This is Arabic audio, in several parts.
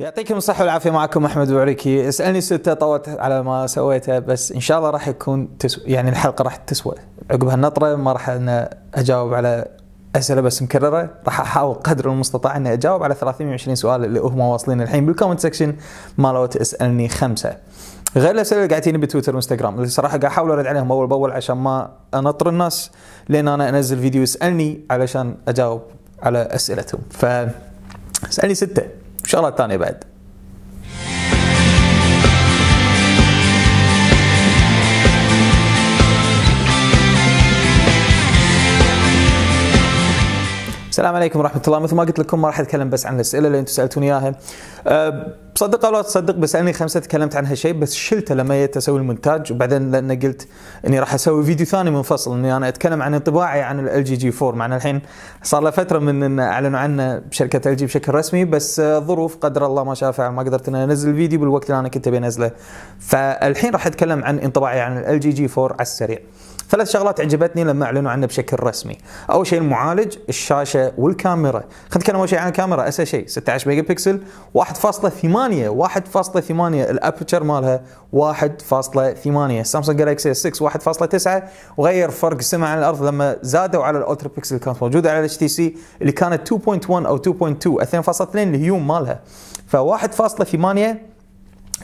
يعطيكم الصحة والعافية معكم أحمد بوعريكي اسألني ستة طولت على ما سويته بس إن شاء الله راح يكون تسو... يعني الحلقة راح تسوى عقب هالنطرة ما راح أنا أجاوب على أسئلة بس مكررة راح أحاول قدر المستطاع أني أجاوب على 320 سؤال اللي هم واصلين الحين بالكومنت سكشن مالوت اسألني خمسة غير الاسئله اللي قاعد تجيني بتويتر وانستغرام اللي صراحه قاعد احاول ارد عليهم اول باول عشان ما انطر الناس لان انا انزل فيديو اسالني علشان اجاوب على اسئلتهم ف اسالني سته شغله ثانيه بعد السلام عليكم ورحمه الله مثل ما قلت لكم ما راح اتكلم بس عن الاسئله اللي انتم سالتوني اياها أه، صدق بصدق او لا تصدق بسالني خمسه تكلمت عن هالشيء بس شلته لما جيت اسوي المونتاج وبعدين لان قلت اني راح اسوي فيديو ثاني منفصل اني انا اتكلم عن انطباعي عن ال جي جي 4 معنا الحين صار له فتره من ان اعلنوا عنه بشركه ال جي بشكل رسمي بس أه، ظروف قدر الله ما شافع ما قدرت اني انزل الفيديو بالوقت اللي انا كنت ابي انزله فالحين راح اتكلم عن انطباعي عن ال جي جي 4 على السريع ثلاث شغلات عجبتني لما اعلنوا عنه بشكل رسمي اول شيء المعالج الشاشه والكاميرا خلينا نتكلم اول شيء عن الكاميرا اسهل شيء 16 ميجا بكسل 1.8 1.8 الابتشر مالها 1.8 سامسونج جالكسي 6 1.9 وغير فرق السما عن الارض لما زادوا على الالترا بكسل كانت موجوده على الاتش تي سي اللي كانت 2.1 او 2.2 2.2 الهيوم مالها ف 1.8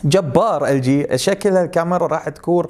جبار ال جي شكلها الكاميرا راح تكون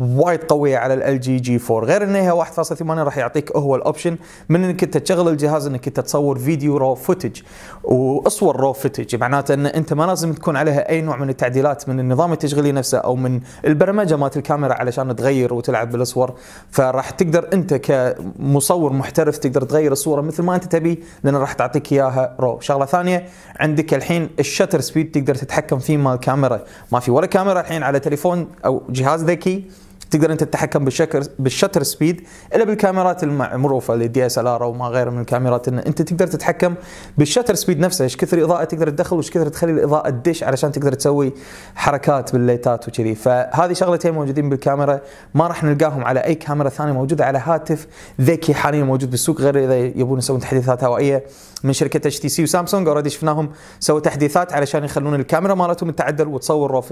وايد قويه على ال جي جي 4 غير انها 1.8 راح يعطيك هو الاوبشن من انك انت تشغل الجهاز انك انت تصور فيديو رو فوتج واصور رو فوتج معناته ان انت ما لازم تكون عليها اي نوع من التعديلات من النظام التشغيلي نفسه او من البرمجه مالت الكاميرا علشان تغير وتلعب بالصور فراح تقدر انت كمصور محترف تقدر تغير الصوره مثل ما انت تبي لان راح تعطيك اياها رو شغله ثانيه عندك الحين الشتر سبيد تقدر تتحكم فيه مال الكاميرا ما في ولا كاميرا الحين على تليفون او جهاز ذكي تقدر انت تتحكم بالشكر بالشتر سبيد الا بالكاميرات المعروفه اللي دي اس ال ار وما غيره من الكاميرات إن انت تقدر تتحكم بالشتر سبيد نفسه ايش كثر اضاءه تقدر تدخل وايش كثر تخلي الاضاءه تدش علشان تقدر تسوي حركات بالليتات وكذي فهذه شغلتين موجودين بالكاميرا ما راح نلقاهم على اي كاميرا ثانيه موجوده على هاتف ذكي حاليا موجود بالسوق غير اذا يبون يسوون تحديثات هوائيه من شركه اتش تي سي وسامسونج اوريدي شفناهم سووا تحديثات علشان يخلون الكاميرا مالتهم تتعدل وتصور رو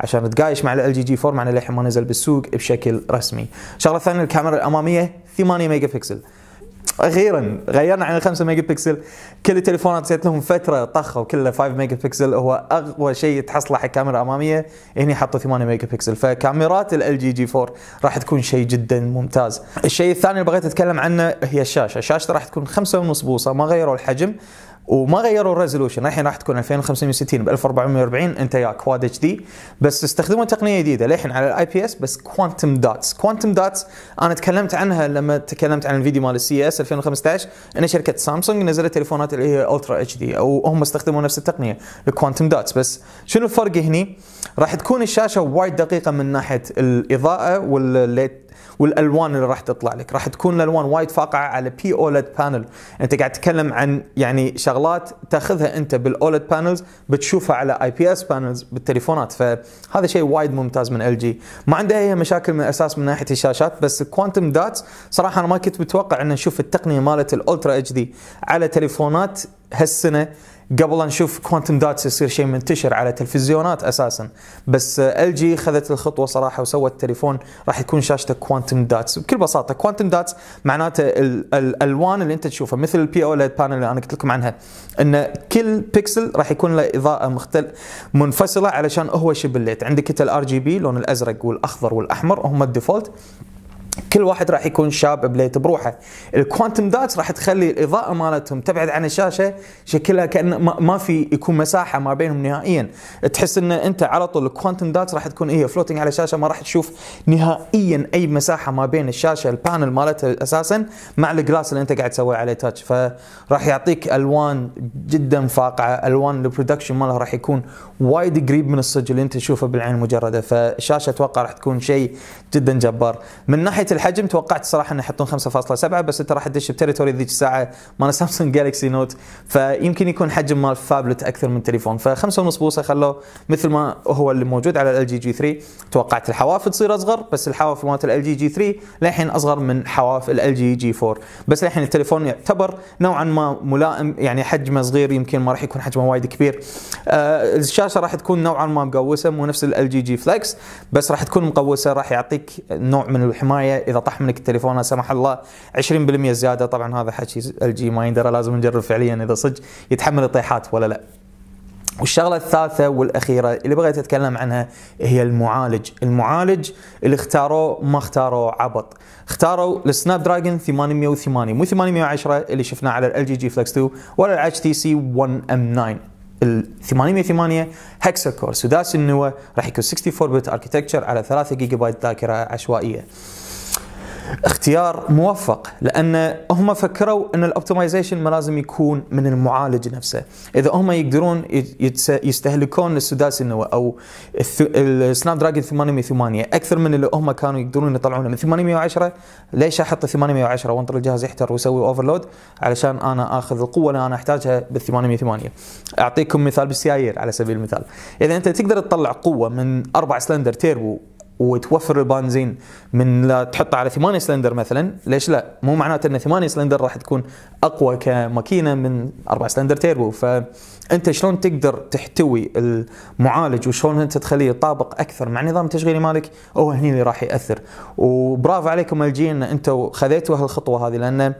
عشان تقايش مع ال جي جي 4 معنا للحين ما نزل بالسوق السوق بشكل رسمي الشغله الثانيه الكاميرا الاماميه 8 ميجا بكسل اخيرا غيرنا عن 5 ميجا بكسل كل التليفونات صارت لهم فتره طخوا كله 5 ميجا بكسل هو اقوى شيء تحصله حق كاميرا اماميه هنا حطوا 8 ميجا بكسل فكاميرات ال جي جي 4 راح تكون شيء جدا ممتاز الشيء الثاني اللي بغيت اتكلم عنه هي الشاشه الشاشه راح تكون 5.5 بوصه ما غيروا الحجم وما غيروا الريزولوشن الحين راح تكون 2560 ب 1440 انت يا كواد اتش دي بس استخدموا تقنيه جديده للحين على الاي بي اس بس كوانتم دوتس كوانتم دوتس انا تكلمت عنها لما تكلمت عن الفيديو مال السي اس 2015 ان شركه سامسونج نزلت تليفونات اللي هي الترا اتش دي او هم استخدموا نفس التقنيه الكوانتم دوتس بس شنو الفرق هني راح تكون الشاشه وايد دقيقه من ناحيه الاضاءه والليت والالوان اللي راح تطلع لك راح تكون الالوان وايد فاقعه على بي اولد بانل انت قاعد تتكلم عن يعني شغلات تاخذها انت بالاولد بانلز e بتشوفها على اي بي اس بانلز بالتليفونات فهذا شيء وايد ممتاز من ال جي ما عندها هي مشاكل من الاساس من ناحيه الشاشات بس كوانتم داتس صراحه انا ما كنت متوقع ان نشوف التقنيه مالت الالترا اتش دي على تليفونات هالسنه قبل نشوف كوانتم داتس يصير شيء منتشر على تلفزيونات اساسا بس ال جي خذت الخطوه صراحه وسوت تليفون راح يكون شاشته كوانتم داتس بكل بساطه كوانتم داتس معناته الالوان اللي انت تشوفها مثل البي او ليد بانل اللي انا قلت لكم عنها ان كل بيكسل راح يكون له اضاءه مختل منفصله علشان هو شبليت عندك انت الار جي بي لون الازرق والاخضر والاحمر هم الديفولت كل واحد راح يكون شاب بليت بروحه الكوانتم داتس راح تخلي الاضاءه مالتهم تبعد عن الشاشه شكلها كان ما في يكون مساحه ما بينهم نهائيا تحس ان انت على طول الكوانتم داتس راح تكون هي فلوتنج على الشاشه ما راح تشوف نهائيا اي مساحه ما بين الشاشه البانل مالتها اساسا مع الجلاس اللي انت قاعد تسوي عليه تاتش فراح يعطيك الوان جدا فاقعه الوان البرودكشن مالها راح يكون وايد قريب من الصج اللي انت تشوفه بالعين المجرده فالشاشه اتوقع راح تكون شيء جدا جبار من ناحيه ناحيه الحجم توقعت صراحه انه يحطون 5.7 بس انت راح تدش بتريتوري ذيك الساعه مال سامسونج جالكسي نوت فيمكن يكون حجم مال فابلت اكثر من تليفون ف5.5 بوصه خلوه مثل ما هو اللي موجود على ال جي جي 3 توقعت الحواف تصير اصغر بس الحواف مالت ال جي جي 3 للحين اصغر من حواف ال جي جي 4 بس للحين التليفون يعتبر نوعا ما ملائم يعني حجمه صغير يمكن ما راح يكون حجمه وايد كبير آه الشاشه راح تكون نوعا ما مقوسه مو نفس ال جي جي فلكس بس راح تكون مقوسه راح يعطيك نوع من الحمايه اذا طاح منك التليفون لا سمح الله 20% زياده طبعا هذا حكي ال جي ما يندرى لازم نجرب فعليا اذا صدق يتحمل الطيحات ولا لا والشغله الثالثه والاخيره اللي بغيت اتكلم عنها هي المعالج، المعالج اللي اختاروه ما اختاروه عبط، اختاروا السناب دراجون 808 مو 810 اللي شفناه على ال جي جي فلكس 2 ولا الاتش تي سي 1 ام 9 ال 808 هكسا كور سداس النوى راح يكون 64 بت اركتكتشر على 3 جيجا بايت ذاكره عشوائيه. اختيار موفق لان هم فكروا ان الاوبتمايزيشن ما لازم يكون من المعالج نفسه اذا هم يقدرون يستهلكون السداسي النووي او السناب دراجون 808 اكثر من اللي هم كانوا يقدرون يطلعونه من 810 ليش احط 810 وانطر الجهاز يحتر ويسوي اوفرلود علشان انا اخذ القوه اللي انا احتاجها بال 808 اعطيكم مثال بالسيايير على سبيل المثال اذا انت تقدر تطلع قوه من اربع سلندر تيربو وتوفر البنزين من لا تحطه على 8 سلندر مثلا ليش لا مو معناته ان 8 سلندر راح تكون اقوى كماكينه من اربع سلندر تيربو فانت شلون تقدر تحتوي المعالج وشلون انت تخليه يطابق اكثر مع نظام التشغيلي مالك هو هني اللي راح ياثر وبرافو عليكم الجي ان انتم خذيتوا هالخطوه هذه لانه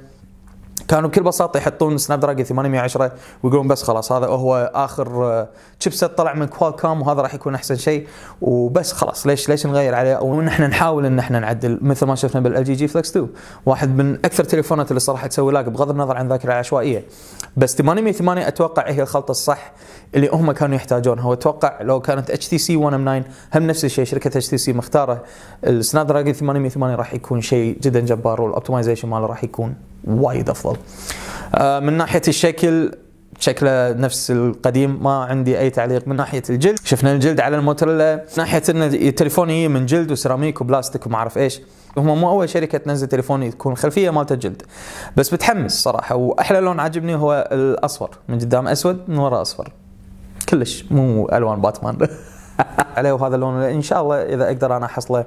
كانوا بكل بساطه يحطون سناب دراجون 810 ويقولون بس خلاص هذا هو اخر شيبسيت طلع من كوالكوم وهذا راح يكون احسن شيء وبس خلاص ليش ليش نغير عليه او نحن نحاول ان احنا نعدل مثل ما شفنا بالال جي جي فلكس 2 واحد من اكثر تليفونات اللي صراحه تسوي لاق بغض النظر عن ذاكره عشوائيه بس 808 اتوقع هي الخلطه الصح اللي هم كانوا يحتاجونها واتوقع لو كانت اتش تي سي 1 هم نفس الشيء شركه اتش تي سي مختاره السناب دراجون 808 راح يكون شيء جدا جبار والاوبتمايزيشن ماله راح يكون وايد افضل آه، من ناحيه الشكل شكله نفس القديم ما عندي اي تعليق من ناحيه الجلد شفنا الجلد على الموتوريلا من ناحيه ان التليفون هي من جلد وسيراميك وبلاستيك وما اعرف ايش هم مو اول شركه تنزل تليفون تكون خلفيه مالته جلد بس بتحمس صراحه واحلى لون عاجبني هو الاصفر من قدام اسود من ورا اصفر كلش مو الوان باتمان عليه وهذا اللون ان شاء الله اذا اقدر انا احصله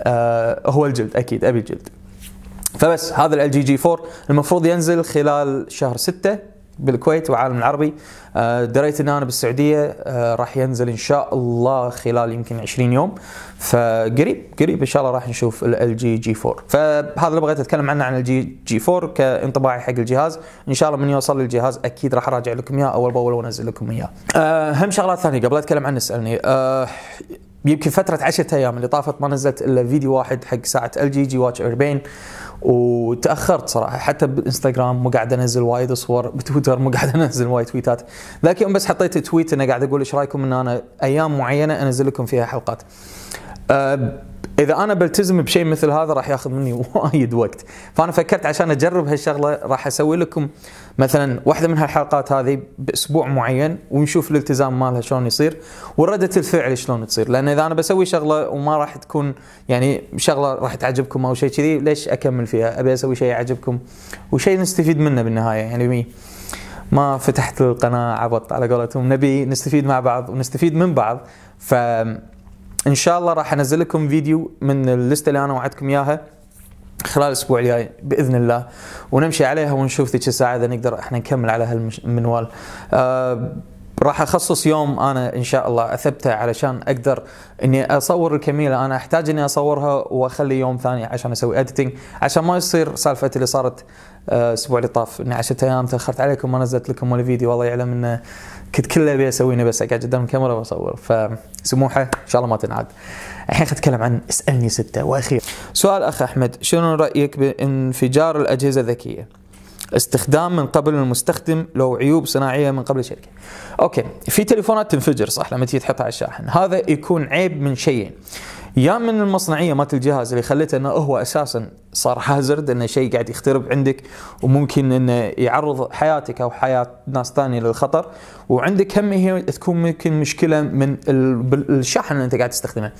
آه هو الجلد اكيد ابي الجلد فبس هذا ال جي جي 4 المفروض ينزل خلال شهر 6 بالكويت والعالم العربي آه، دريت ان انا بالسعوديه آه، راح ينزل ان شاء الله خلال يمكن 20 يوم فقريب قريب ان شاء الله راح نشوف ال جي جي 4 فهذا اللي بغيت اتكلم عنه عن الجي جي 4 كانطباعي حق الجهاز ان شاء الله من يوصل الجهاز اكيد راح اراجع لكم اياه اول باول وانزل لكم اياه اهم آه، شغلات ثانيه قبل اتكلم عنه اسالني أه يمكن فتره 10 ايام اللي طافت ما نزلت الا فيديو واحد حق ساعه ال جي جي واتش 40 وتاخرت صراحه حتى بالانستغرام مو قاعد انزل وايد صور بتويتر مو قاعد انزل وايد تويتات ذاك يوم بس حطيت تويت انا قاعد اقول ايش رايكم ان انا ايام معينه انزل لكم فيها حلقات آه، اذا انا بلتزم بشيء مثل هذا راح ياخذ مني وايد وقت فانا فكرت عشان اجرب هالشغله راح اسوي لكم مثلا واحده من هالحلقات هذه باسبوع معين ونشوف الالتزام مالها شلون يصير ورده الفعل شلون تصير لان اذا انا بسوي شغله وما راح تكون يعني شغله راح تعجبكم او شيء كذي ليش اكمل فيها ابي اسوي شيء يعجبكم وشيء نستفيد منه بالنهايه يعني مي ما فتحت القناه عبط على قولتهم نبي نستفيد مع بعض ونستفيد من بعض ف ان شاء الله راح انزل لكم فيديو من الليسته اللي انا وعدتكم اياها خلال الاسبوع الجاي باذن الله ونمشي عليها ونشوف ذيك الساعه اذا نقدر احنا نكمل على هالمنوال آه راح اخصص يوم انا ان شاء الله اثبته علشان اقدر اني اصور الكميله انا احتاج اني اصورها واخلي يوم ثاني عشان اسوي اديتنج عشان ما يصير سالفه اللي صارت الاسبوع اللي طاف اني 10 ايام تاخرت عليكم ما نزلت لكم ولا فيديو والله يعلم انه كنت كله ابي اسويه بس اقعد قدام الكاميرا واصور فسموحه ان شاء الله ما تنعاد. الحين اتكلم عن اسالني سته واخير. سؤال اخ احمد شنو رايك بانفجار الاجهزه الذكيه؟ استخدام من قبل المستخدم لو عيوب صناعيه من قبل الشركه. اوكي في تليفونات تنفجر صح لما تيجي تحطها على الشاحن، هذا يكون عيب من شيئين. يا من المصنعيه مات الجهاز اللي خلته انه هو اساسا صار هازرد انه شيء قاعد يخترب عندك وممكن انه يعرض حياتك او حياه ناس ثانيه للخطر وعندك هم هي تكون ممكن مشكله من الشاحن اللي انت قاعد تستخدمه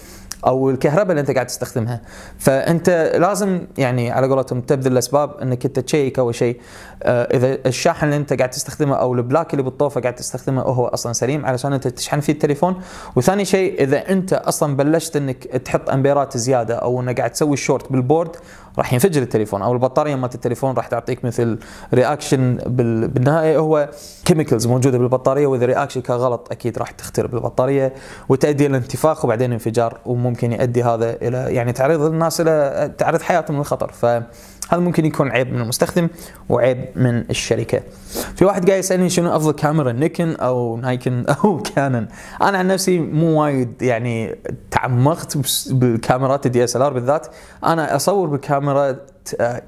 او الكهرباء اللي انت قاعد تستخدمها فانت لازم يعني على قولتهم تبذل الاسباب انك انت تشيك اول شيء آه، اذا الشاحن اللي انت قاعد تستخدمه او البلاك اللي بالطوفه قاعد تستخدمه هو اصلا سليم علشان انت تشحن فيه التليفون وثاني شيء اذا انت اصلا بلشت انك تحط امبيرات زياده او انك قاعد تسوي شورت بالبورد راح ينفجر التليفون او البطاريه مالت التليفون راح تعطيك مثل رياكشن بالنهايه هو كيميكلز موجوده بالبطاريه واذا رياكشن كان غلط اكيد راح تخترب البطاريه وتؤدي الى انتفاخ وبعدين انفجار وممكن يؤدي هذا الى يعني تعرض الناس الى تعرض حياتهم للخطر ف هذا ممكن يكون عيب من المستخدم وعيب من الشركه. في واحد قاعد يسالني شنو افضل كاميرا نيكن او نايكن او كانن. انا عن نفسي مو وايد يعني تعمقت بالكاميرات الدي اس ال ار بالذات، انا اصور بكاميرا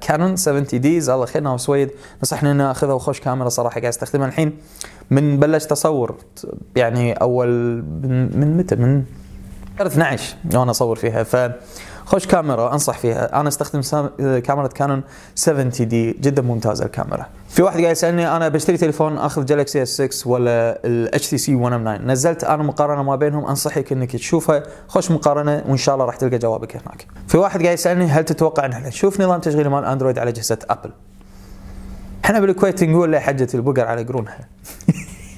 كانون آه، 70 ديز الله خيرنا وسويد نصحنا اني اخذها وخوش كاميرا صراحه قاعد استخدمها الحين من بلشت اصور يعني اول من متى من 12 وانا اصور فيها ف خوش كاميرا انصح فيها انا استخدم كاميرا كانون 70 دي جدا ممتازه الكاميرا في واحد قاعد يسالني انا بشتري تليفون اخذ جالكسي اس 6 ولا الاتش تي سي 1 9 نزلت انا مقارنه ما بينهم انصحك انك تشوفها خوش مقارنه وان شاء الله راح تلقى جوابك هناك في واحد قاعد يسالني هل تتوقع ان احنا نشوف نظام تشغيل مال اندرويد على اجهزه ابل احنا بالكويت نقول له حجه البقر على قرونها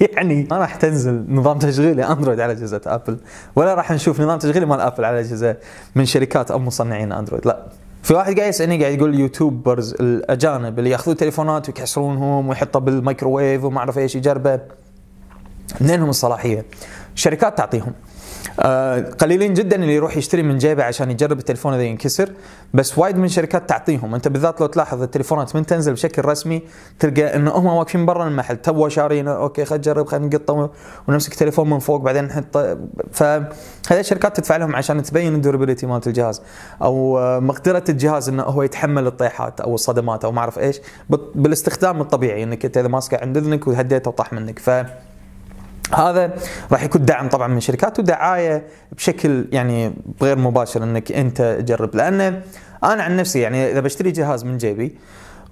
يعني ما راح تنزل نظام تشغيلي اندرويد على اجهزه ابل ولا راح نشوف نظام تشغيلي مال ابل على اجهزه من شركات او مصنعين اندرويد لا في واحد قاعد يسالني قاعد يقول اليوتيوبرز الاجانب اللي ياخذون تليفونات ويكسرونهم ويحطه بالميكروويف وما اعرف ايش يجربه منينهم الصلاحيه؟ الشركات تعطيهم آه، قليلين جدا اللي يروح يشتري من جيبه عشان يجرب التليفون اذا ينكسر بس وايد من الشركات تعطيهم انت بالذات لو تلاحظ التليفونات من تنزل بشكل رسمي تلقى انه هم واقفين برا المحل تو شارينه اوكي خل نجرب خل نقطه ونمسك تليفون من فوق بعدين نحط فهذه الشركات تدفع لهم عشان تبين الدوربيليتي مالت الجهاز او آه، مقدره الجهاز انه هو يتحمل الطيحات او الصدمات او ما اعرف ايش بالاستخدام الطبيعي انك انت اذا ماسكه عند اذنك وهديته وطاح منك ف هذا راح يكون دعم طبعا من شركات ودعايه بشكل يعني غير مباشر انك انت تجرب لانه انا عن نفسي يعني اذا بشتري جهاز من جيبي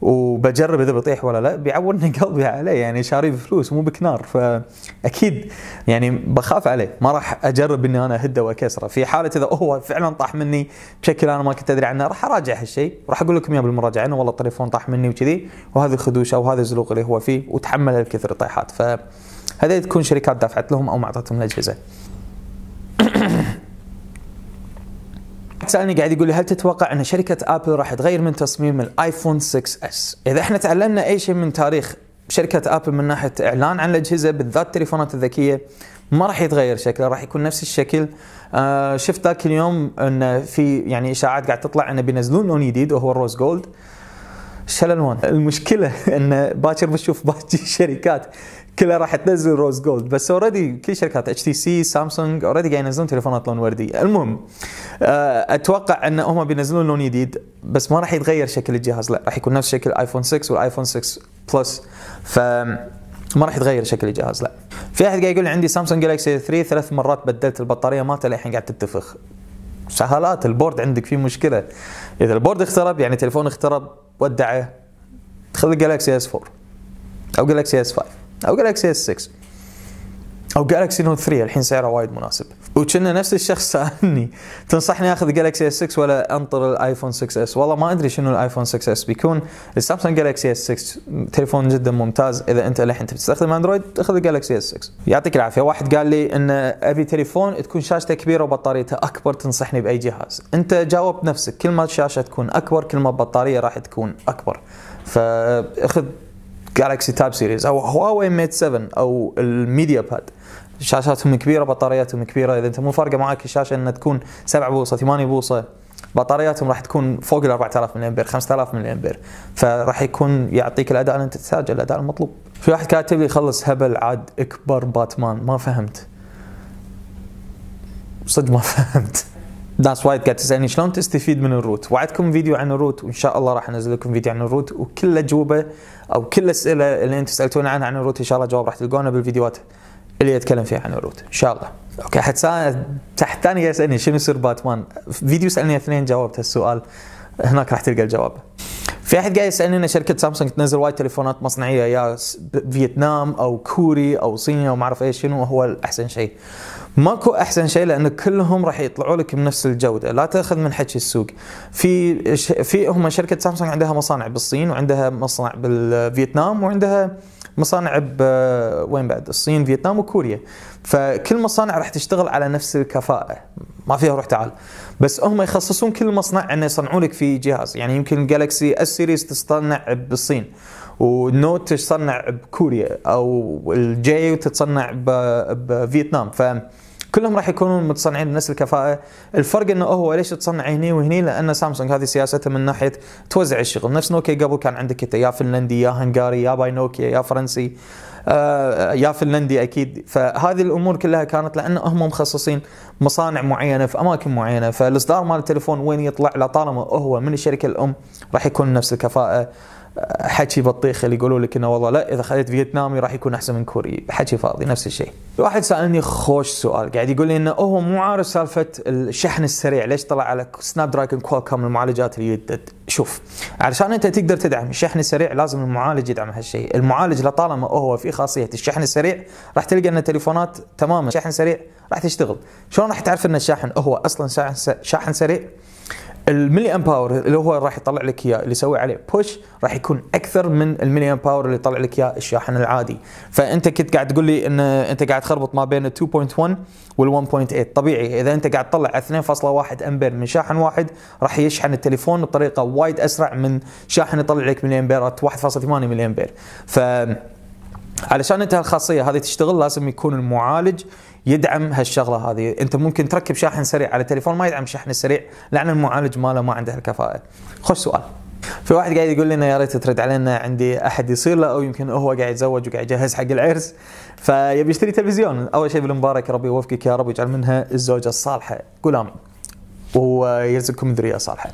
وبجرب اذا بيطيح ولا لا بيعورني قلبي عليه يعني شاريه بفلوس مو بكنار فاكيد يعني بخاف عليه ما راح اجرب اني انا اهده واكسره في حاله اذا هو فعلا طاح مني بشكل انا ما كنت ادري عنه راح اراجع هالشيء وراح اقول لكم اياه بالمراجعه انه والله التليفون طاح مني وكذي وهذه الخدوشه وهذا الزلوق اللي هو فيه وتحمل الكثر الطيحات ف هذه تكون شركات دفعت لهم او معطتهم الاجهزه سالني قاعد يقول لي هل تتوقع ان شركه ابل راح تغير من تصميم الايفون 6 اس اذا احنا تعلمنا اي شيء من تاريخ شركه ابل من ناحيه اعلان عن الاجهزه بالذات التليفونات الذكيه ما راح يتغير شكله راح يكون نفس الشكل آه شفت ذاك اليوم ان في يعني اشاعات قاعد تطلع انه بينزلون لون جديد وهو الروز جولد شال المشكله ان باكر بشوف باقي الشركات كلها راح تنزل روز جولد بس اوريدي كل شركات اتش تي سي سامسونج اوريدي قاعد ينزلون تليفونات لون وردي المهم آه، اتوقع ان هم بينزلون لون جديد بس ما راح يتغير شكل الجهاز لا راح يكون نفس شكل ايفون 6 والايفون 6 بلس ف ما راح يتغير شكل الجهاز لا في احد قاعد يقول عندي سامسونج جالكسي 3 ثلاث مرات بدلت البطاريه مالته للحين قاعد تنتفخ سهالات البورد عندك فيه مشكله اذا البورد اخترب يعني تليفون اخترب ودعه خلي جالكسي اس 4 او جالكسي اس 5 او جالكسي اس 6 او جالكسي نوت 3 الحين سعره وايد مناسب وكنا نفس الشخص سالني تنصحني اخذ جالكسي اس 6 ولا انطر الايفون 6 اس والله ما ادري شنو الايفون 6 اس بيكون السامسونج جالكسي اس 6 تليفون جدا ممتاز اذا انت للحين تبي تستخدم اندرويد خذ الجالكسي اس 6 يعطيك العافيه واحد قال لي ان ابي تليفون تكون شاشته كبيره وبطاريته اكبر تنصحني باي جهاز انت جاوبت نفسك كل ما الشاشه تكون اكبر كل ما البطاريه راح تكون اكبر فاخذ جالكسي تاب سيريز او هواوي ميت 7 او الميديا باد شاشاتهم كبيره بطارياتهم كبيره اذا انت مو فارقه معاك الشاشه انها تكون 7 بوصه 8 بوصه بطارياتهم راح تكون فوق ال 4000 ملي امبير 5000 ملي امبير فراح يكون يعطيك الاداء اللي انت تحتاجه الاداء المطلوب في واحد كاتب لي خلص هبل عاد اكبر باتمان ما فهمت صدق ما فهمت ناس وايد قاعد تسالني شلون تستفيد من الروت وعدكم فيديو عن الروت وان شاء الله راح انزل لكم فيديو عن الروت وكل اجوبه او كل الاسئله اللي انتم سالتونا عنها عن الروت ان شاء الله جواب راح تلقونه بالفيديوهات اللي يتكلم فيها عن الروت ان شاء الله اوكي احد تحت ثاني يسالني شنو يصير باتمان فيديو سالني اثنين جاوبت هالسؤال هناك راح تلقى الجواب في احد قاعد يسالني ان شركه سامسونج تنزل وايد تليفونات مصنعيه يا فيتنام او كوري او صيني او ما اعرف ايش شنو هو احسن شيء. ماكو احسن شيء لان كلهم راح يطلعوا لك بنفس الجوده، لا تاخذ من حكي السوق. في في هم شركه سامسونج عندها مصانع بالصين وعندها مصنع بالفيتنام وعندها مصانع آه، وين بعد الصين فيتنام وكوريا فكل مصانع راح تشتغل على نفس الكفاءه ما فيها روح تعال بس هم يخصصون كل مصنع انه يصنعون لك في جهاز يعني يمكن جالكسي اس سيريز تصنع بالصين ونوت تصنع بكوريا او الجي تتصنع بفيتنام ف كلهم راح يكونون متصنعين بنفس الكفاءه الفرق انه هو ليش تصنع هني وهني لان سامسونج هذه سياستها من ناحيه توزع الشغل نفس نوكيا قبل كان عندك انت يا فنلندي يا هنغاري يا باي نوكيا يا فرنسي آه، يا فنلندي اكيد فهذه الامور كلها كانت لان هم مخصصين مصانع معينه في اماكن معينه فالاصدار مال التليفون وين يطلع لطالما هو من الشركه الام راح يكون نفس الكفاءه حكي بطيخ اللي يقولوا لك انه والله لا اذا خليت فيتنامي راح يكون احسن من كوري حكي فاضي نفس الشيء واحد سالني خوش سؤال قاعد يقول لي انه هو مو عارف سالفه الشحن السريع ليش طلع على سناب دراجون كوالكم المعالجات اللي يدد شوف علشان انت تقدر تدعم الشحن السريع لازم المعالج يدعم هالشيء المعالج لطالما هو في خاصيه الشحن السريع راح تلقى ان تليفونات تماما شحن سريع راح تشتغل شلون راح تعرف ان الشاحن هو اصلا شاحن سريع الملي امباور اللي هو راح يطلع لك اياه اللي يسوي عليه بوش راح يكون اكثر من الملي امباور اللي يطلع لك اياه الشاحن العادي فانت كنت قاعد تقول لي ان انت قاعد تخربط ما بين 2.1 وال 1.8 طبيعي اذا انت قاعد تطلع 2.1 امبير من شاحن واحد راح يشحن التليفون بطريقه وايد اسرع من شاحن يطلع لك ملي امبيرات 1.8 ملي امبير ف علشان انت هالخاصيه هذه تشتغل لازم يكون المعالج يدعم هالشغله هذه انت ممكن تركب شاحن سريع على تليفون ما يدعم الشحن السريع لان المعالج ماله ما عنده الكفاءه خش سؤال في واحد قاعد يقول لنا يا ريت ترد علينا عندي احد يصير له او يمكن هو قاعد يتزوج وقاعد يجهز حق العرس فيبي يشتري تلفزيون اول شيء بالمبارك ربي يوفقك يا رب ويجعل منها الزوجه الصالحه قول امين ويرزقكم ذريه صالحه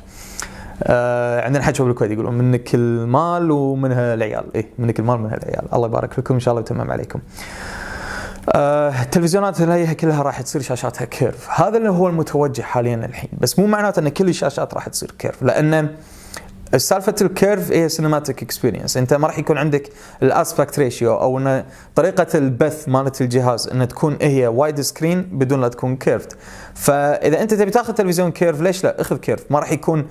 آه عندنا حكوا بالكويت يقولون منك المال ومنها العيال اي منك المال ومنها العيال الله يبارك لكم ان شاء الله يتمم عليكم آه، اللي هي كلها راح تصير شاشاتها كيرف هذا اللي هو المتوجه حاليا الحين بس مو معناته ان كل الشاشات راح تصير كيرف لان سالفه الكيرف هي سينماتيك اكسبيرينس انت ما راح يكون عندك الاسبكت ريشيو او ان طريقه البث مالت الجهاز ان تكون هي وايد سكرين بدون لا تكون كيرفد فاذا انت تبي تاخذ تلفزيون كيرف ليش لا اخذ كيرف ما راح يكون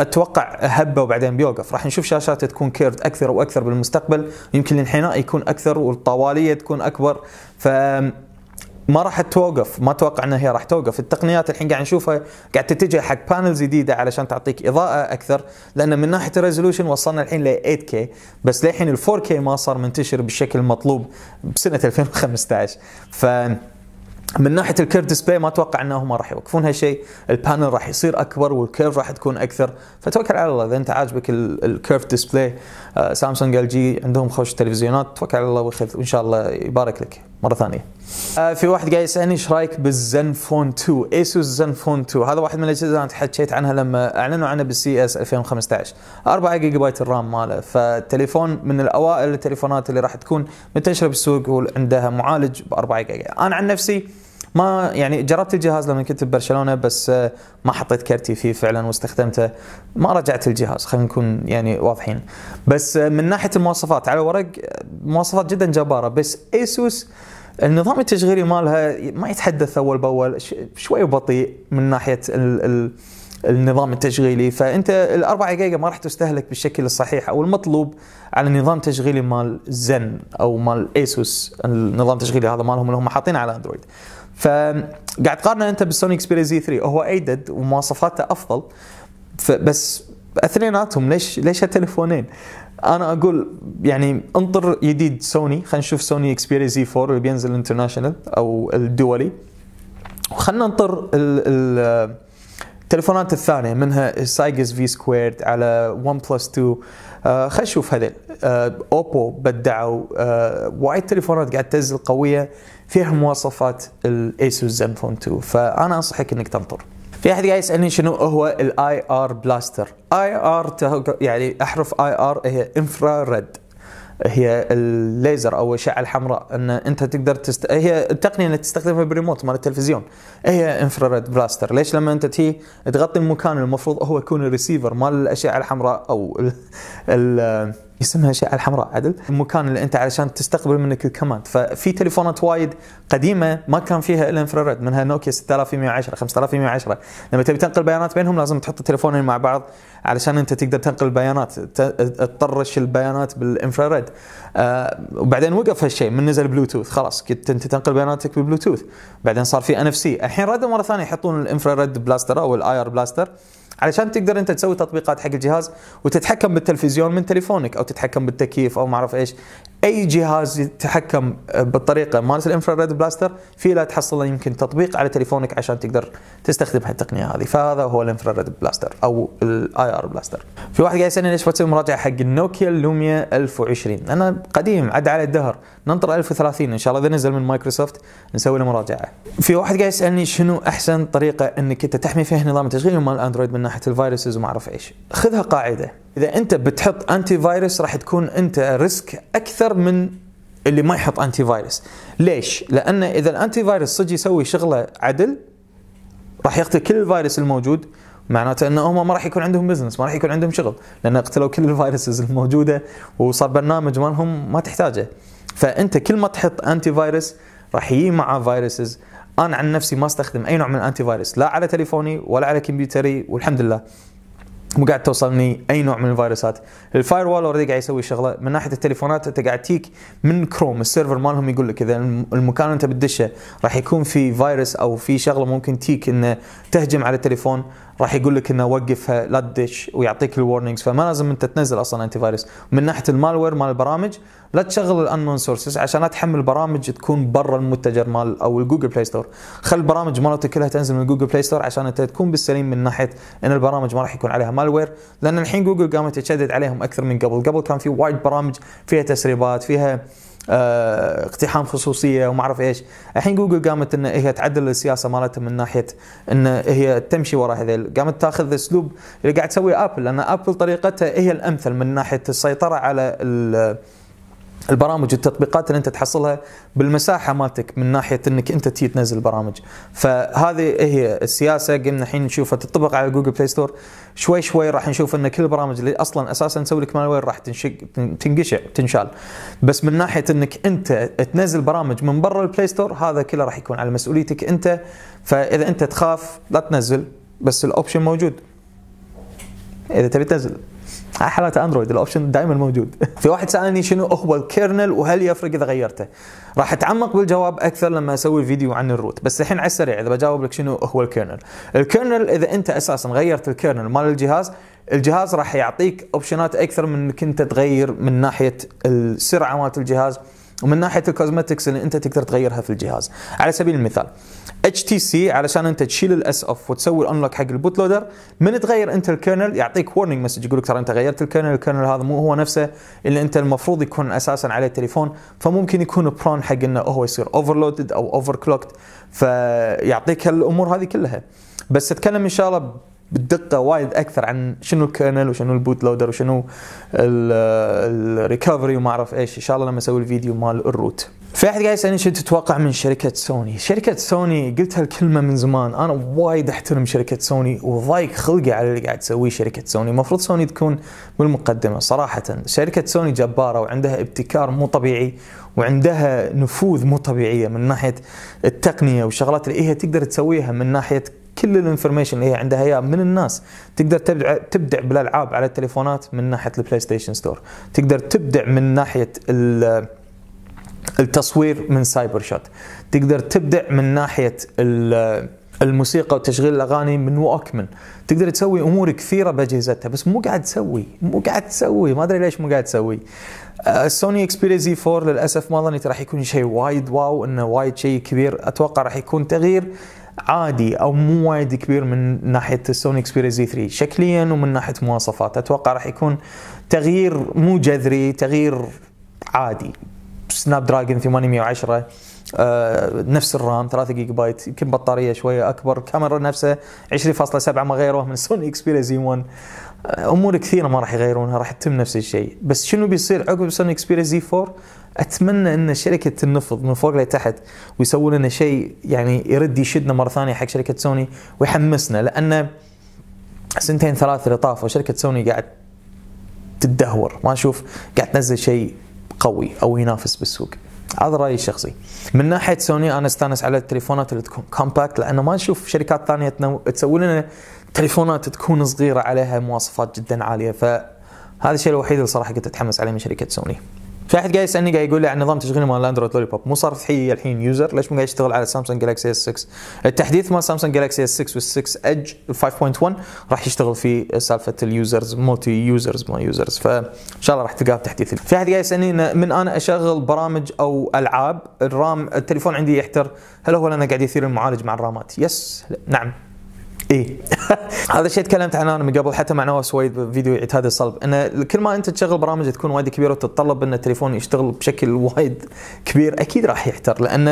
اتوقع هبه وبعدين بيوقف راح نشوف شاشات تكون كيرد اكثر واكثر بالمستقبل يمكن الانحناء يكون اكثر والطواليه تكون اكبر ف ما راح توقف ما اتوقع انها هي راح توقف التقنيات الحين قاعد نشوفها قاعد تتجه حق بانلز جديده علشان تعطيك اضاءه اكثر لان من ناحيه الريزولوشن وصلنا الحين ل 8K بس للحين ال 4K ما صار منتشر بالشكل المطلوب بسنه 2015 ف من ناحيه الكيرف ديسبلاي ما اتوقع انه انهم راح يوقفون هالشيء، البانل راح يصير اكبر والكيرف راح تكون اكثر، فتوكل على الله اذا انت عاجبك الكيرف ديسبلاي سامسونج ال جي آه، عندهم خوش تلفزيونات توكل على الله وخذ وان شاء الله يبارك لك. مره ثانيه آه في واحد قاعد يسالني ايش رايك بالزنفون 2 ايسوس زنفون 2 هذا واحد من الاجهزه انا تحكيت عنها لما اعلنوا عنها بالسي اس 2015 4 جيجا بايت الرام ماله فالتليفون من الاوائل التليفونات اللي راح تكون منتشره بالسوق وعندها معالج ب 4 جيجا انا عن نفسي ما يعني جربت الجهاز لما كنت ببرشلونه بس آه، ما حطيت كرتي فيه فعلا واستخدمته ما رجعت الجهاز خلينا نكون يعني واضحين بس آه، من ناحيه المواصفات على ورق مواصفات جدا جباره بس ايسوس النظام التشغيلي مالها ما يتحدث اول باول شوي بطيء من ناحيه ال ال النظام التشغيلي فانت الاربع جيجا ما راح تستهلك بالشكل الصحيح او المطلوب على نظام تشغيلي مال زن او مال ايسوس النظام التشغيلي هذا مالهم اللي هم حاطينه على اندرويد فقاعد تقارن انت بالسوني اكسبيريا زي e 3 هو ايدد ومواصفاته افضل بس اثنيناتهم ليش ليش هالتليفونين؟ انا اقول يعني انطر جديد سوني خلينا نشوف سوني اكسبيريا زي e 4 اللي بينزل انترناشونال او الدولي وخلينا ننطر التليفونات الثانيه منها سايجز في سكويرد على ون بلس 2 خلينا نشوف هذيل اوبو آه، بدعوا آه، وايد تليفونات قاعد تنزل قويه فيها مواصفات الايسوس زنفون 2 فانا انصحك انك تنطر في احد قاعد يسالني شنو هو الاي ار بلاستر اي ار يعني احرف اي ار هي انفرا ريد هي الليزر او الاشعه الحمراء ان انت تقدر تست... هي التقنيه اللي تستخدمها بالريموت مال التلفزيون هي انفرا ريد بلاستر ليش لما انت تي تغطي المكان المفروض هو يكون الريسيفر مال الاشعه الحمراء او ال... ال... يسمها الاشعه الحمراء عدل المكان اللي انت علشان تستقبل منك الكماند ففي تليفونات وايد قديمه ما كان فيها الا انفراريد منها نوكيا 6110 5110 لما تبي تنقل بيانات بينهم لازم تحط التليفونين مع بعض علشان انت تقدر تنقل البيانات تطرش البيانات بالانفراريد آه وبعدين وقف هالشيء من نزل بلوتوث خلاص كنت انت تنقل بياناتك بالبلوتوث بعدين صار في ان اف سي الحين ردوا مره ثانيه يحطون الانفراريد بلاستر او الاير بلاستر علشان تقدر انت تسوي تطبيقات حق الجهاز وتتحكم بالتلفزيون من تليفونك او تتحكم بالتكييف او ما اعرف ايش اي جهاز يتحكم بالطريقه مالت الانفراريد بلاستر في لا تحصل يمكن تطبيق على تليفونك عشان تقدر تستخدم هالتقنيه هذه فهذا هو الانفراريد بلاستر او الاي ار بلاستر في واحد قاعد يسالني ليش ما تسوي مراجعه حق النوكيا لوميا 1020 انا قديم عدى على الدهر ننطر 1030 ان شاء الله اذا نزل من مايكروسوفت نسوي له مراجعه في واحد قاعد يسالني شنو احسن طريقه انك انت تحمي فيها نظام التشغيل مال الاندرويد من ناحيه الفيروسز وما اعرف ايش خذها قاعده اذا انت بتحط انتي فيروس راح تكون انت ريسك اكثر من اللي ما يحط انتي فيروس ليش لان اذا الانتي فيروس صدق يسوي شغله عدل راح يقتل كل الفيروس الموجود معناته انه هم ما راح يكون عندهم بزنس ما راح يكون عندهم شغل لان قتلوا كل الفيروسز الموجوده وصار برنامج مالهم ما تحتاجه فانت كل ما تحط انتي فيروس راح يجي معه فيروسز انا عن نفسي ما استخدم اي نوع من الانتي فايروس لا على تليفوني ولا على كمبيوتري والحمد لله مو قاعد توصلني اي نوع من الفيروسات الفاير وول اوريدي قاعد يسوي شغله من ناحيه التليفونات انت قاعد تيك من كروم السيرفر مالهم يقول لك اذا المكان انت بتدشه راح يكون في فيروس او في شغله ممكن تيك انه تهجم على التليفون راح يقول لك انه وقفها لا تدش ويعطيك الورنينجز فما لازم انت تنزل اصلا انتي فايروس من ناحيه المالوير مال البرامج لا تشغل الانون سورسز عشان لا تحمل برامج تكون برا المتجر مال او الجوجل بلاي ستور خل البرامج مالتك كلها تنزل من جوجل بلاي ستور عشان انت تكون بالسليم من ناحيه ان البرامج ما راح يكون عليها مالوير لان الحين جوجل قامت تشدد عليهم اكثر من قبل قبل كان في وايد برامج فيها تسريبات فيها آه، اقتحام خصوصيه وما اعرف ايش الحين جوجل قامت ان هي تعدل السياسه مالتها من ناحيه ان هي تمشي ورا هذيل قامت تاخذ اسلوب اللي قاعد تسويه ابل لان ابل طريقتها هي الامثل من ناحيه السيطره على البرامج والتطبيقات اللي انت تحصلها بالمساحه مالتك من ناحيه انك انت تيجي تنزل برامج فهذه هي السياسه قمنا الحين نشوفها تطبق على جوجل بلاي ستور شوي شوي راح نشوف ان كل البرامج اللي اصلا اساسا نسوي لك مالوير راح تنشق تنقشع تنشال بس من ناحيه انك انت تنزل برامج من برا البلاي ستور هذا كله راح يكون على مسؤوليتك انت فاذا انت تخاف لا تنزل بس الاوبشن موجود اذا تبي تنزل آه، حالات اندرويد الاوبشن دائما موجود في واحد سالني شنو هو الكيرنل وهل يفرق اذا غيرته راح اتعمق بالجواب اكثر لما اسوي فيديو عن الروت بس الحين على السريع اذا بجاوب لك شنو هو الكيرنل الكيرنل اذا انت اساسا غيرت الكيرنل مال الجهاز الجهاز راح يعطيك اوبشنات اكثر من انك انت تغير من ناحيه السرعه مالت الجهاز ومن ناحيه الكوزمتكس اللي انت تقدر تغيرها في الجهاز على سبيل المثال اتش تي سي علشان انت تشيل الاس اوف وتسوي الانلوك حق البوت لودر من تغير انت الكيرنل يعطيك ورنينج مسج يقول لك ترى انت غيرت الكيرنل الكيرنل هذا مو هو نفسه اللي انت المفروض يكون اساسا عليه التليفون فممكن يكون برون حق انه هو يصير اوفرلودد او اوفر كلوكد فيعطيك الامور هذه كلها بس اتكلم ان شاء الله بالدقه وايد اكثر عن شنو الكيرنل وشنو البوت لودر وشنو الريكفري وما اعرف ايش ان شاء الله لما اسوي الفيديو مال الروت في احد قاعد يسالني شو تتوقع من شركه سوني شركه سوني قلت هالكلمه من زمان انا وايد احترم شركه سوني وضايق خلقي على اللي قاعد تسويه شركه سوني المفروض سوني تكون بالمقدمه صراحه شركه سوني جباره وعندها ابتكار مو طبيعي وعندها نفوذ مو طبيعيه من ناحيه التقنيه والشغلات اللي هي تقدر تسويها من ناحيه كل الانفورميشن اللي هي عندها اياها من الناس تقدر تبدع تبدع بالالعاب على التليفونات من ناحيه البلاي ستيشن ستور تقدر تبدع من ناحيه التصوير من سايبر شوت تقدر تبدع من ناحيه الموسيقى وتشغيل الاغاني من ووكمن تقدر تسوي امور كثيره باجهزتها بس مو قاعد تسوي مو قاعد تسوي ما ادري ليش مو قاعد تسوي السوني اكسبيريا زي 4 للاسف ما ظنيت راح يكون شيء وايد واو انه وايد شيء كبير اتوقع راح يكون تغيير عادي او مو وايد كبير من ناحيه السوني اكسبيريا زي 3 شكليا ومن ناحيه مواصفات اتوقع راح يكون تغيير مو جذري تغيير عادي سناب دراجون 810 آه نفس الرام 3 جيجا بايت يمكن بطاريه شويه اكبر كاميرا نفسها 20.7 ما غيره من سوني اكسبيريا زي 1 امور كثيره ما راح يغيرونها راح تتم نفس الشيء بس شنو بيصير عقب سوني اكسبيريا زي 4 اتمنى ان شركه النفط من فوق لتحت ويسوون لنا شيء يعني يرد يشدنا مره ثانيه حق شركه سوني ويحمسنا لان سنتين ثلاث اللي طافوا شركه سوني قاعد تدهور ما اشوف قاعد تنزل شيء قوي او ينافس بالسوق هذا رايي الشخصي من ناحيه سوني انا استانس على التليفونات الكومباكت لانه ما نشوف شركات ثانيه تسوي لنا تليفونات تكون صغيره عليها مواصفات جدا عاليه فهذا الشيء الوحيد اللي صراحه كنت اتحمس عليه من شركه سوني في احد قاعد يسالني قاعد يقول لي عن نظام تشغيل مال اندرويد لولي بوب مو صار في الحين يوزر ليش مو قاعد يشتغل على سامسونج جالكسي اس 6 التحديث مال سامسونج جالكسي اس 6 وال 6 ايدج 5.1 راح يشتغل في سالفه اليوزرز مولتي يوزرز ما يوزرز فان شاء الله راح تلقاه تحديث في احد قاعد يسالني من انا اشغل برامج او العاب الرام التليفون عندي يحتر هل هو لانه قاعد يثير المعالج مع الرامات يس نعم اي هذا الشيء تكلمت عنه انا من قبل حتى مع نواف سويد بفيديو يعيد الصلب ان كل ما انت تشغل برامج تكون وايد كبيره وتتطلب ان التليفون يشتغل بشكل وايد كبير اكيد راح يحتر لان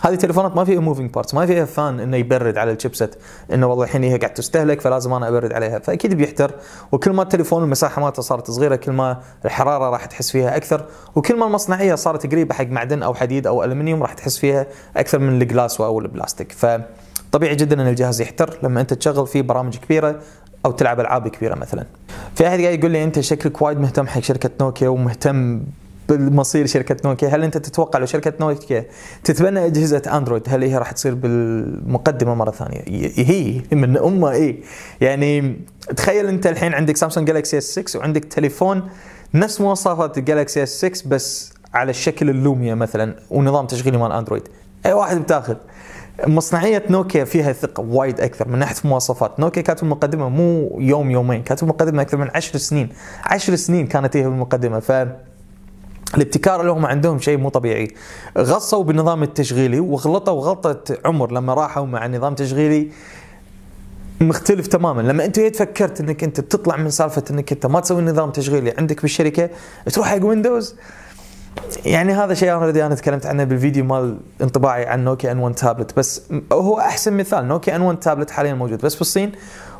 هذه التليفونات ما فيها موفينج بارتس ما فيها فان انه يبرد على الشيبسيت انه والله الحين هي قاعد تستهلك فلازم انا ابرد عليها فاكيد بيحتر وكل ما التليفون المساحه مالته صارت صغيره كل ما الحراره راح تحس فيها اكثر وكل ما المصنعيه صارت قريبه حق معدن او حديد او المنيوم راح تحس فيها اكثر من الجلاس او البلاستيك ف طبيعي جدا ان الجهاز يحتر لما انت تشغل فيه برامج كبيره او تلعب العاب كبيره مثلا في احد قاعد يقول لي انت شكلك وايد مهتم حق شركه نوكيا ومهتم بالمصير شركه نوكيا هل انت تتوقع لو شركه نوكيا تتبنى اجهزه اندرويد هل هي راح تصير بالمقدمه مره ثانيه هي من امها اي يعني تخيل انت الحين عندك سامسونج جالكسي اس 6 وعندك تليفون نفس مواصفات الجالكسي اس 6 بس على الشكل اللوميا مثلا ونظام تشغيلي مال اندرويد اي واحد بتاخذ مصنعية نوكيا فيها ثقة وايد أكثر من ناحية مواصفات نوكيا كانت مقدمة مو يوم يومين، كانت مقدمة أكثر من عشر سنين، عشر سنين كانت هي المقدمة ف الابتكار لهم عندهم شيء مو طبيعي غصوا بالنظام التشغيلي وغلطوا غلطة عمر لما راحوا مع نظام تشغيلي مختلف تماما لما انت جيت فكرت انك انت تطلع من سالفه انك انت ما تسوي نظام تشغيلي عندك بالشركه تروح حق ويندوز يعني هذا شيء اوريدي انا تكلمت عنه بالفيديو مال انطباعي عن نوكيا ان 1 تابلت بس هو احسن مثال نوكيا ان 1 تابلت حاليا موجود بس بالصين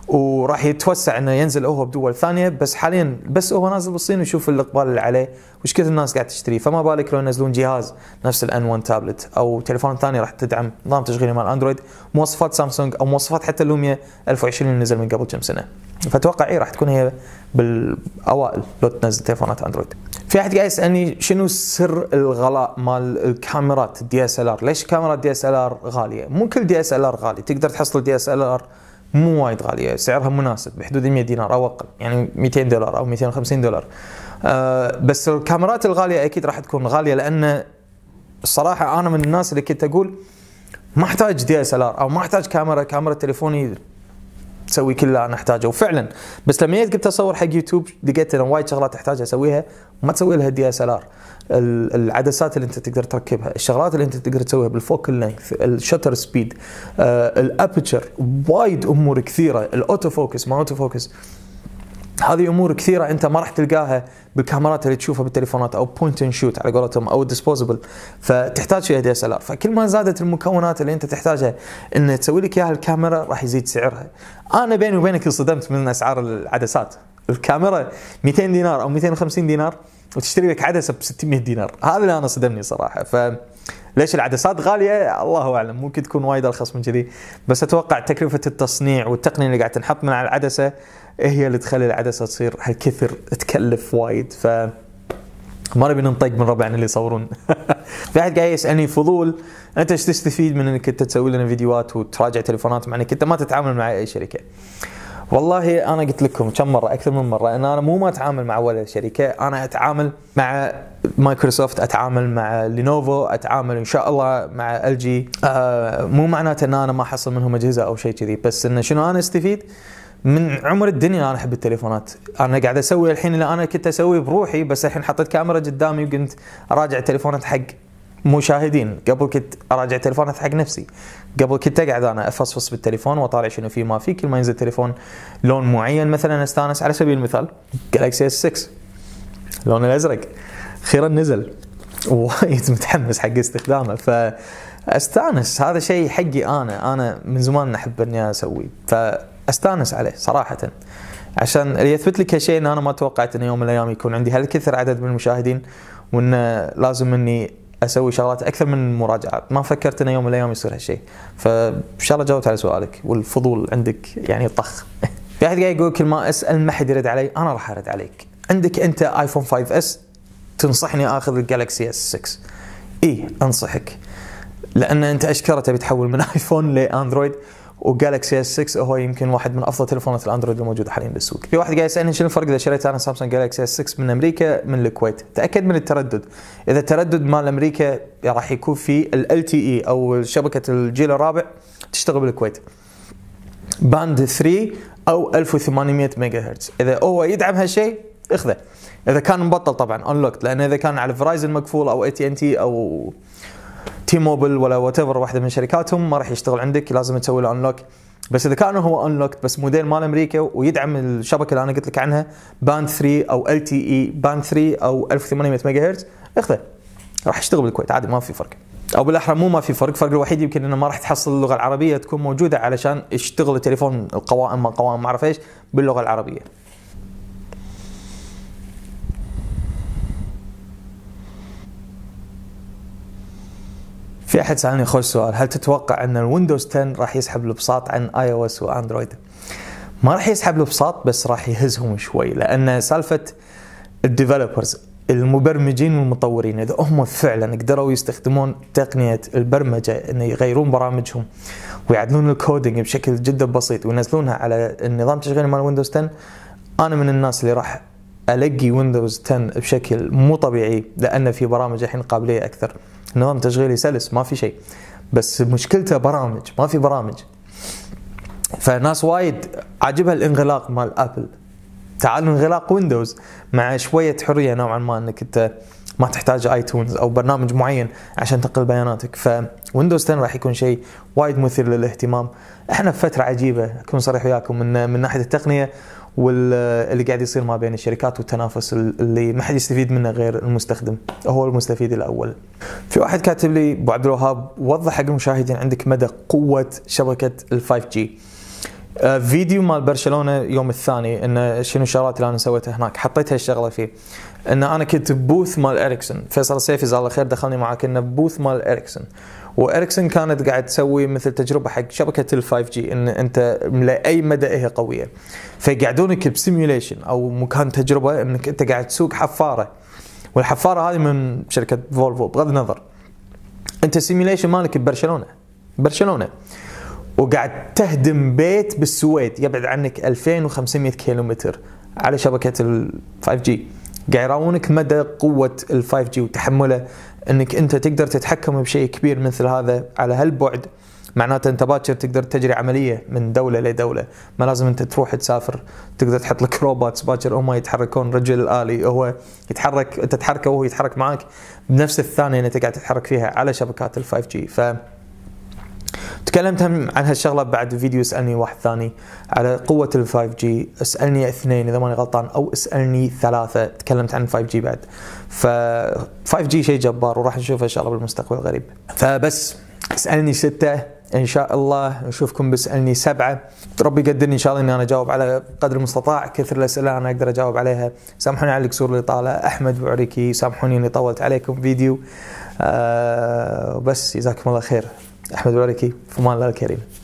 وراح يتوسع انه ينزل هو بدول ثانيه بس حاليا بس هو نازل بالصين ويشوف الاقبال اللي عليه وش كثر الناس قاعد تشتري فما بالك لو ينزلون جهاز نفس الان 1 تابلت او تليفون ثاني راح تدعم نظام تشغيلي مال اندرويد مواصفات سامسونج او مواصفات حتى لوميا 1020 اللي نزل من قبل كم سنه فاتوقع اي راح تكون هي بالاوائل لو تنزل تليفونات اندرويد في احد قاعد يسالني شنو سر الغلاء مال الكاميرات الدي اس ال ار ليش كاميرات دي اس ال ار غاليه مو كل دي اس ال ار غالي تقدر تحصل دي اس ال ار مو وايد غاليه سعرها مناسب بحدود 100 دينار او اقل يعني 200 دولار او 250 دولار أه بس الكاميرات الغاليه اكيد راح تكون غاليه لان الصراحه انا من الناس اللي كنت اقول ما احتاج دي اس ال ار او ما احتاج كاميرا كاميرا تليفوني تسوي كل اللي انا احتاجه وفعلا بس لما جيت قمت اصور حق يوتيوب لقيت انا وايد شغلات احتاج اسويها ما تسوي لها دي اس ال ار العدسات اللي انت تقدر تركبها الشغلات اللي انت تقدر تسويها بالفوكل لينث الشتر سبيد آه، الابتشر وايد امور كثيره الاوتو فوكس ما اوتو فوكس هذه امور كثيره انت ما راح تلقاها بالكاميرات اللي تشوفها بالتليفونات او بوينت اند شوت على قولتهم او الديسبوزبل فتحتاج فيها دي اس ال ار فكل ما زادت المكونات اللي انت تحتاجها ان تسوي لك اياها الكاميرا راح يزيد سعرها انا بيني وبينك انصدمت من اسعار العدسات الكاميرا 200 دينار او 250 دينار وتشتري لك عدسه ب 600 دينار هذا اللي انا صدمني صراحه ف ليش العدسات غاليه الله اعلم ممكن تكون وايد ارخص من كذي بس اتوقع تكلفه التصنيع والتقنيه اللي قاعد تنحط من على العدسه هي اللي تخلي العدسه تصير هالكثر تكلف وايد ف ما نبي ننطق من ربعنا اللي يصورون في احد قاعد يسالني فضول انت ايش تستفيد من انك انت تسوي لنا فيديوهات وتراجع تليفونات مع انك انت ما تتعامل مع اي شركه والله انا قلت لكم كم مره اكثر من مره ان انا مو ما اتعامل مع ولا شركه انا اتعامل مع مايكروسوفت اتعامل مع لينوفو اتعامل ان شاء الله مع ال جي آه مو معناته ان انا ما احصل منهم اجهزه او شيء كذي بس انه شنو انا استفيد من عمر الدنيا انا احب التليفونات انا قاعد اسوي الحين اللي انا كنت اسويه بروحي بس الحين حطيت كاميرا قدامي وقمت اراجع تليفونات حق مشاهدين قبل كنت اراجع تليفونات حق نفسي قبل كنت اقعد انا افصفص بالتليفون واطالع شنو فيه ما فيه كل ما ينزل تليفون لون معين مثلا استانس على سبيل المثال جالكسي اس 6 لون الازرق اخيرا نزل وايد متحمس حق استخدامه ف استانس هذا شيء حقي انا انا من زمان احب اني اسويه فاستانس عليه صراحه عشان يثبت لك هالشيء ان انا ما توقعت ان يوم من الايام يكون عندي هالكثر عدد من المشاهدين وانه لازم اني اسوي شغلات اكثر من مراجعه ما فكرت انه يوم من الايام يصير هالشيء فان شاء الله جاوبت على سؤالك والفضول عندك يعني طخ في احد قاعد يقول كل ما اسال ما حد يرد علي انا راح ارد عليك عندك انت ايفون 5 اس تنصحني اخذ الجالكسي اس 6 اي انصحك لان انت اشكره تبي تحول من ايفون لاندرويد وجالكسي اس 6 هو يمكن واحد من افضل تليفونات الاندرويد الموجوده حاليا بالسوق. في واحد قاعد يسالني شنو الفرق اذا شريت انا سامسونج جالكسي اس 6 من امريكا من الكويت؟ تاكد من التردد. اذا التردد مال امريكا راح يكون في ال تي اي e او شبكه الجيل الرابع تشتغل بالكويت. باند 3 او 1800 ميجا هرتز، اذا هو يدعم هالشيء اخذه. اذا كان مبطل طبعا انلوكت لان اذا كان على فرايزن مقفول او اي تي ان تي او تي موبل ولا وات ايفر واحده من شركاتهم ما راح يشتغل عندك لازم تسوي له انلوك بس اذا كان هو انلوك بس موديل مال امريكا ويدعم الشبكه اللي انا قلت لك عنها باند 3 او ال تي اي باند 3 او 1800 ميجا هرتز اخذه راح يشتغل بالكويت عادي ما في فرق او بالاحرى مو ما في فرق الفرق الوحيد يمكن انه ما راح تحصل اللغه العربيه تكون موجوده علشان يشتغل التليفون القوائم ما قوائم ما اعرف ايش باللغه العربيه في احد سالني خوش سؤال هل تتوقع ان الويندوز 10 راح يسحب البساط عن اي او اس واندرويد؟ ما راح يسحب البساط بس راح يهزهم شوي لان سالفه الديفلوبرز المبرمجين والمطورين اذا هم فعلا قدروا يستخدمون تقنيه البرمجه انه يغيرون برامجهم ويعدلون الكودينج بشكل جدا بسيط وينزلونها على النظام التشغيلي مال ويندوز 10 انا من الناس اللي راح القي ويندوز 10 بشكل مو طبيعي لان في برامج الحين قابليه اكثر نظام تشغيلي سلس ما في شيء بس مشكلته برامج ما في برامج فناس وايد عاجبها الانغلاق مال ابل تعال انغلاق ويندوز مع شويه حريه نوعا ما انك انت ما تحتاج ايتونز او برنامج معين عشان تنقل بياناتك فويندوز 10 راح يكون شيء وايد مثير للاهتمام احنا في فتره عجيبه اكون صريح وياكم من من ناحيه التقنيه واللي قاعد يصير ما بين الشركات والتنافس اللي ما حد يستفيد منه غير المستخدم هو المستفيد الاول. في واحد كاتب لي ابو عبد الوهاب وضح حق المشاهدين عندك مدى قوه شبكه ال 5 جي. آه، فيديو مال برشلونه يوم الثاني انه شنو الشغلات اللي انا سويتها هناك حطيت هالشغله فيه ان انا كنت ببوث مال اريكسون فيصل السيفي جزاه الله خير دخلني معاك انه بوث مال اريكسون واريكسون كانت قاعد تسوي مثل تجربه حق شبكه ال 5 جي ان انت لاي مدى هي قويه فيقعدونك بسيميوليشن او مكان تجربه انك انت قاعد تسوق حفاره والحفاره هذه من شركه فولفو بغض النظر انت سيميوليشن مالك ببرشلونه برشلونه وقاعد تهدم بيت بالسويد يبعد عنك 2500 كيلومتر على شبكه ال 5 جي قاعد يراونك مدى قوه ال 5 جي وتحمله انك انت تقدر تتحكم بشيء كبير مثل هذا على هالبعد معناته انت باكر تقدر تجري عمليه من دوله لدوله ما لازم انت تروح تسافر تقدر تحط لك روبوتس باكر هم يتحركون رجل الالي هو يتحرك انت تحركه وهو يتحرك معك بنفس الثانيه اللي انت قاعد تتحرك فيها على شبكات ال 5 جي ف تكلمت عن هالشغله بعد فيديو سالني واحد ثاني على قوه ال 5 جي اسالني اثنين اذا ماني غلطان او اسالني ثلاثه تكلمت عن 5 جي بعد ف 5 جي شيء جبار وراح نشوفه ان شاء الله بالمستقبل القريب فبس اسالني سته ان شاء الله نشوفكم بسالني سبعه ربي يقدرني ان شاء الله اني انا اجاوب على قدر المستطاع كثر الاسئله انا اقدر اجاوب عليها سامحوني على الكسور اللي طاله احمد بعريكي سامحوني اني طولت عليكم فيديو آه بس جزاكم الله خير احمد الله في امان الله الكريم